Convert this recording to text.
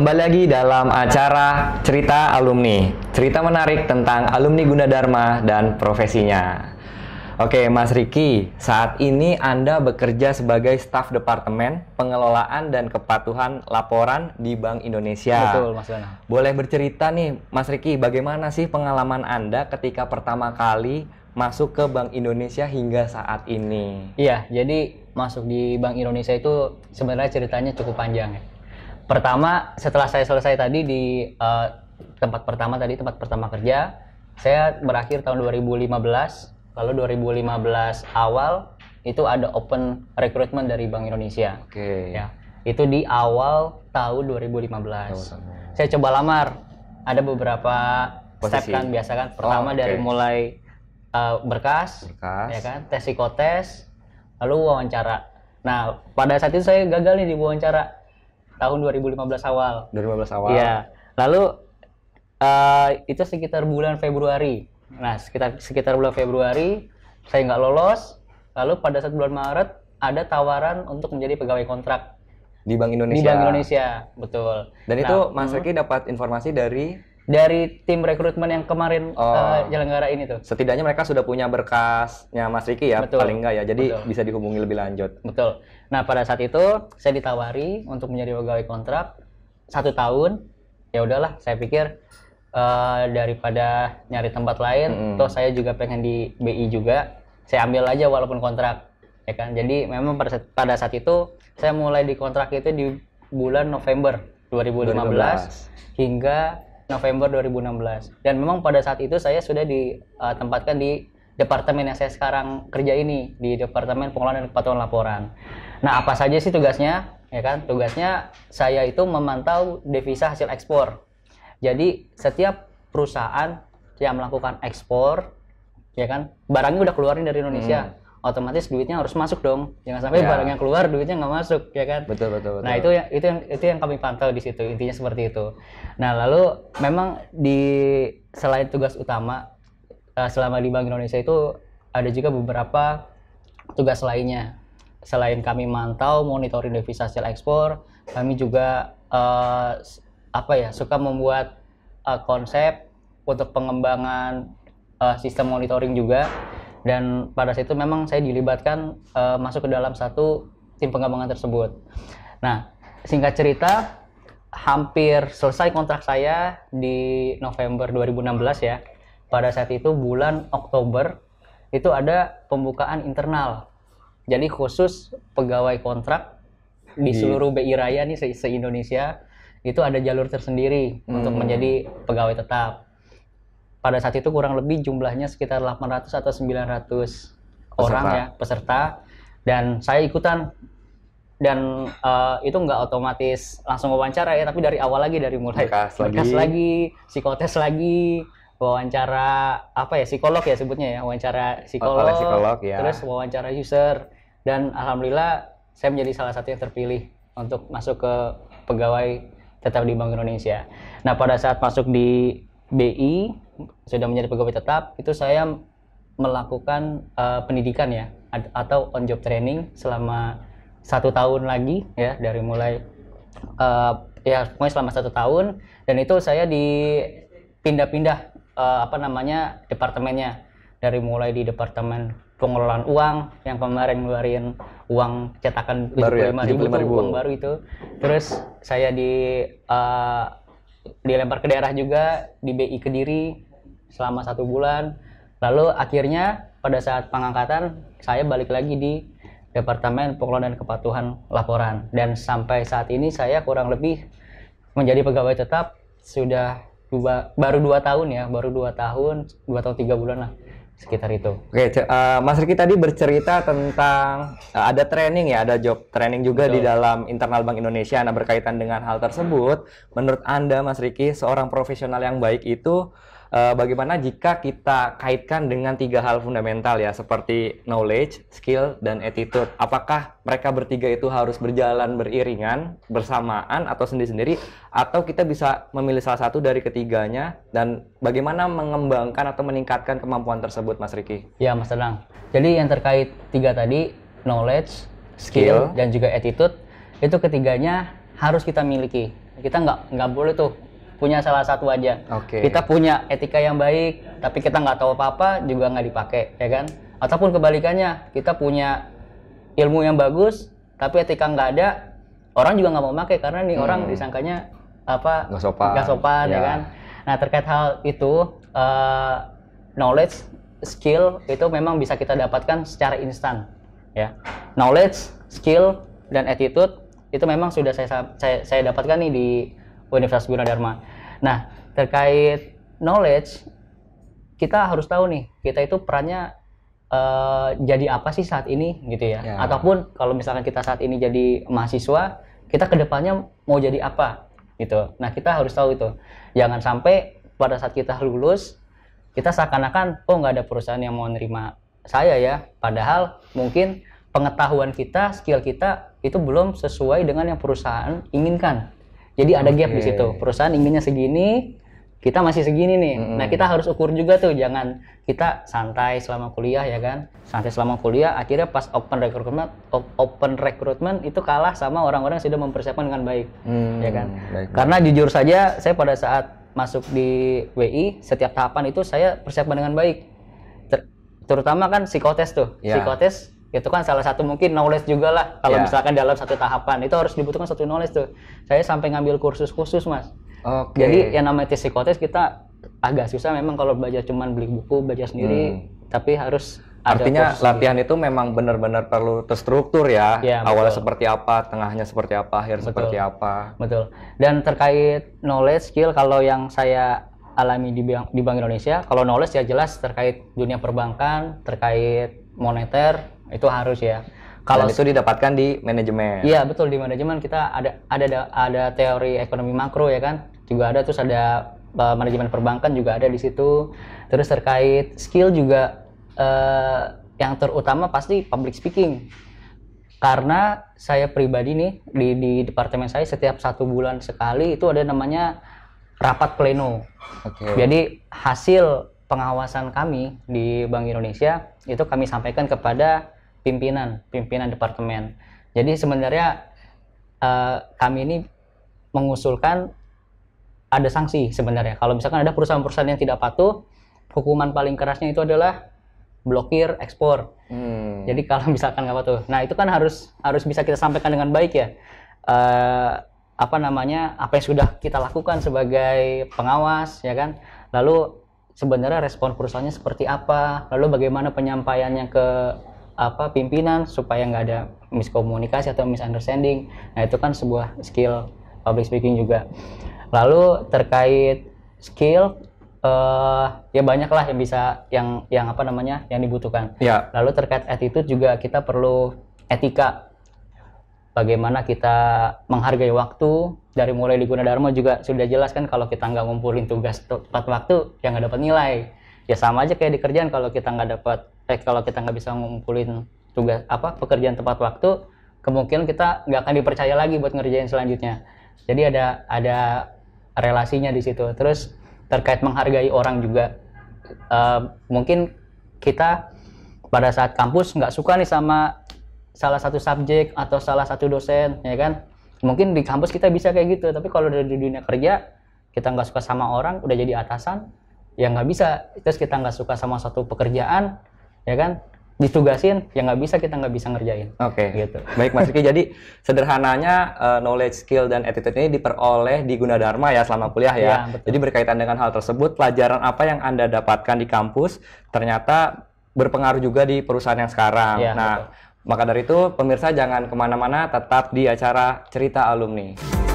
Kembali lagi dalam acara Cerita Alumni. Cerita menarik tentang alumni Gunadarma dan profesinya. Oke, Mas Riki, saat ini Anda bekerja sebagai staf departemen pengelolaan dan kepatuhan laporan di Bank Indonesia. Betul, Mas Dana. Boleh bercerita nih, Mas Riki, bagaimana sih pengalaman Anda ketika pertama kali masuk ke Bank Indonesia hingga saat ini? Iya, jadi masuk di Bank Indonesia itu sebenarnya ceritanya cukup panjang ya pertama setelah saya selesai tadi di uh, tempat pertama tadi tempat pertama kerja saya berakhir tahun 2015 lalu 2015 awal itu ada open recruitment dari Bank Indonesia oke okay. ya itu di awal tahun 2015 saya coba lamar ada beberapa Posisi. step kan biasa kan pertama oh, okay. dari mulai uh, berkas, berkas ya kan tes psikotes lalu wawancara nah pada saat itu saya gagal nih di wawancara tahun 2015 awal. 2015 awal. Iya. Lalu uh, itu sekitar bulan Februari. Nah, sekitar sekitar bulan Februari saya nggak lolos. Lalu pada saat bulan Maret ada tawaran untuk menjadi pegawai kontrak di Bank Indonesia. Di Bank Indonesia, betul. Dan nah, itu Mas Riki dapat informasi dari dari tim rekrutmen yang kemarin oh. uh, eh, jalanggara ini tuh. Setidaknya mereka sudah punya berkasnya Mas Riki ya, Betul. paling enggak ya. Jadi Betul. bisa dihubungi lebih lanjut. Betul. Nah pada saat itu saya ditawari untuk menjadi pegawai kontrak satu tahun. Ya udahlah, saya pikir uh, daripada nyari tempat lain, mm -hmm. toh saya juga pengen di BI juga, saya ambil aja walaupun kontrak, ya kan. Jadi memang pada saat, pada saat itu saya mulai di kontrak itu di bulan November 2015, 2015. hingga November 2016 dan memang pada saat itu saya sudah ditempatkan eh, di departemen yang saya sekarang kerja ini di departemen pengelolaan dan kepatuhan laporan. Nah apa saja sih tugasnya? Ya kan tugasnya saya itu memantau devisa hasil ekspor. Jadi setiap perusahaan yang melakukan ekspor, ya kan barangnya udah keluarin dari Indonesia. Hmm otomatis duitnya harus masuk dong jangan sampai ya. barangnya keluar duitnya nggak masuk ya kan betul, betul nah, betul nah itu yang itu yang itu yang kami pantau di situ intinya seperti itu nah lalu memang di selain tugas utama eh, selama di Bank Indonesia itu ada juga beberapa tugas lainnya selain kami mantau monitoring devisa hasil ekspor kami juga uh, apa ya suka membuat uh, konsep untuk pengembangan uh, sistem monitoring juga dan pada saat itu memang saya dilibatkan uh, masuk ke dalam satu tim pengembangan tersebut. Nah, singkat cerita hampir selesai kontrak saya di November 2016 ya. Pada saat itu bulan Oktober itu ada pembukaan internal. Jadi khusus pegawai kontrak di seluruh BI Raya nih se-Indonesia itu ada jalur tersendiri hmm. untuk menjadi pegawai tetap pada saat itu kurang lebih jumlahnya sekitar 800 atau 900 peserta. orang ya peserta dan saya ikutan dan uh, itu nggak otomatis langsung wawancara ya tapi dari awal lagi dari mulai bekas lagi, lagi psikotes lagi wawancara apa ya psikolog ya sebutnya ya wawancara psikolog, Oleh psikolog ya. terus wawancara user dan alhamdulillah saya menjadi salah satu yang terpilih untuk masuk ke pegawai tetap di Bank Indonesia. Nah pada saat masuk di BI sudah menjadi pegawai tetap itu saya melakukan uh, pendidikan ya atau on job training selama satu tahun lagi ya dari mulai uh, ya pokoknya selama satu tahun dan itu saya dipindah-pindah uh, apa namanya departemennya dari mulai di departemen pengelolaan uang yang kemarin ngeluarin uang cetakan baru 75 ya, ribu. uang baru itu terus saya di uh, dilempar ke daerah juga di BI Kediri selama satu bulan. Lalu akhirnya pada saat pengangkatan saya balik lagi di Departemen Pengelolaan dan Kepatuhan Laporan dan sampai saat ini saya kurang lebih menjadi pegawai tetap sudah dua, baru dua tahun ya baru dua tahun dua tahun tiga bulan lah sekitar itu. Oke, uh, Mas Riki tadi bercerita tentang uh, ada training ya, ada job training juga Betul. di dalam internal Bank Indonesia. Nah, berkaitan dengan hal tersebut, menurut Anda Mas Riki, seorang profesional yang baik itu uh, bagaimana jika kita kaitkan dengan tiga hal fundamental ya seperti knowledge, skill, dan attitude. Apakah mereka bertiga itu harus berjalan beriringan, bersamaan atau sendiri-sendiri atau kita bisa memilih salah satu dari ketiganya dan bagaimana mengembangkan atau meningkatkan kemampuan tersebut Mas Riki? Ya Mas Tenang. Jadi yang terkait tiga tadi knowledge, skill, skill dan juga attitude itu ketiganya harus kita miliki. Kita nggak nggak boleh tuh punya salah satu aja. Oke. Okay. Kita punya etika yang baik, tapi kita nggak tahu apa-apa juga nggak dipakai, ya kan? Ataupun kebalikannya, kita punya ilmu yang bagus, tapi etika nggak ada, orang juga nggak mau pakai karena nih hmm. orang disangkanya apa? Nggak sopan. Nggak sopan, ya. ya kan? Nah terkait hal itu, uh, knowledge, skill itu memang bisa kita dapatkan secara instan, ya. Knowledge, skill, dan attitude itu memang sudah saya saya, saya dapatkan nih di Universitas Gunadarma. Nah, terkait knowledge, kita harus tahu nih, kita itu perannya uh, jadi apa sih saat ini gitu ya. ya. Ataupun kalau misalkan kita saat ini jadi mahasiswa, kita kedepannya mau jadi apa gitu. Nah kita harus tahu itu. Jangan sampai pada saat kita lulus kita seakan-akan oh nggak ada perusahaan yang mau nerima saya ya. Padahal mungkin pengetahuan kita, skill kita itu belum sesuai dengan yang perusahaan inginkan jadi ada okay. gap di situ. Perusahaan inginnya segini, kita masih segini nih. Mm -hmm. Nah, kita harus ukur juga tuh, jangan kita santai selama kuliah ya kan. Santai selama kuliah akhirnya pas open recruitment open recruitment itu kalah sama orang-orang yang sudah mempersiapkan dengan baik. Mm, ya kan? Baik. Karena jujur saja saya pada saat masuk di WI setiap tahapan itu saya persiapkan dengan baik. Ter terutama kan psikotes tuh. Yeah. Psikotes itu kan salah satu mungkin knowledge juga lah kalau yeah. misalkan dalam satu tahapan itu harus dibutuhkan satu knowledge tuh saya sampai ngambil kursus khusus mas okay. jadi yang namanya tes psikotes kita agak susah memang kalau belajar cuman beli buku belajar sendiri hmm. tapi harus artinya kursus. latihan itu memang benar-benar perlu terstruktur ya, yeah, awalnya betul. seperti apa tengahnya seperti apa akhir betul. seperti apa betul dan terkait knowledge skill kalau yang saya alami di bank, di bank Indonesia kalau knowledge ya jelas terkait dunia perbankan terkait moneter itu harus ya kalau itu didapatkan di manajemen iya betul di manajemen kita ada ada ada teori ekonomi makro ya kan juga ada terus ada uh, manajemen perbankan juga ada di situ terus terkait skill juga uh, yang terutama pasti public speaking karena saya pribadi nih di, di departemen saya setiap satu bulan sekali itu ada namanya rapat pleno. Okay. Jadi hasil pengawasan kami di Bank Indonesia itu kami sampaikan kepada pimpinan pimpinan departemen jadi sebenarnya uh, kami ini mengusulkan ada sanksi sebenarnya kalau misalkan ada perusahaan-perusahaan yang tidak patuh hukuman paling kerasnya itu adalah blokir ekspor hmm. jadi kalau misalkan nggak patuh nah itu kan harus harus bisa kita sampaikan dengan baik ya uh, apa namanya apa yang sudah kita lakukan sebagai pengawas ya kan lalu sebenarnya respon perusahaannya seperti apa lalu bagaimana penyampaiannya ke apa pimpinan supaya nggak ada miskomunikasi atau misunderstanding. Nah itu kan sebuah skill public speaking juga. Lalu terkait skill uh, ya banyaklah yang bisa yang yang apa namanya yang dibutuhkan. Ya. Lalu terkait attitude juga kita perlu etika. Bagaimana kita menghargai waktu dari mulai di Gunadarma juga sudah jelas kan kalau kita nggak ngumpulin tugas tepat waktu yang nggak dapat nilai. Ya sama aja kayak di kerjaan kalau kita nggak dapat kayak eh, kalau kita nggak bisa ngumpulin tugas apa pekerjaan tepat waktu kemungkinan kita nggak akan dipercaya lagi buat ngerjain selanjutnya jadi ada ada relasinya di situ terus terkait menghargai orang juga uh, mungkin kita pada saat kampus nggak suka nih sama salah satu subjek atau salah satu dosen ya kan mungkin di kampus kita bisa kayak gitu tapi kalau di dunia kerja kita nggak suka sama orang udah jadi atasan ya nggak bisa terus kita nggak suka sama satu pekerjaan ya kan ditugasin yang nggak bisa kita nggak bisa ngerjain. Oke. Okay. Gitu. Baik Mas Riki. jadi sederhananya uh, knowledge, skill dan attitude ini diperoleh di Gunadarma ya selama kuliah ya. ya Jadi berkaitan dengan hal tersebut, pelajaran apa yang Anda dapatkan di kampus ternyata berpengaruh juga di perusahaan yang sekarang. Ya, nah, betul. maka dari itu pemirsa jangan kemana-mana, tetap di acara cerita alumni.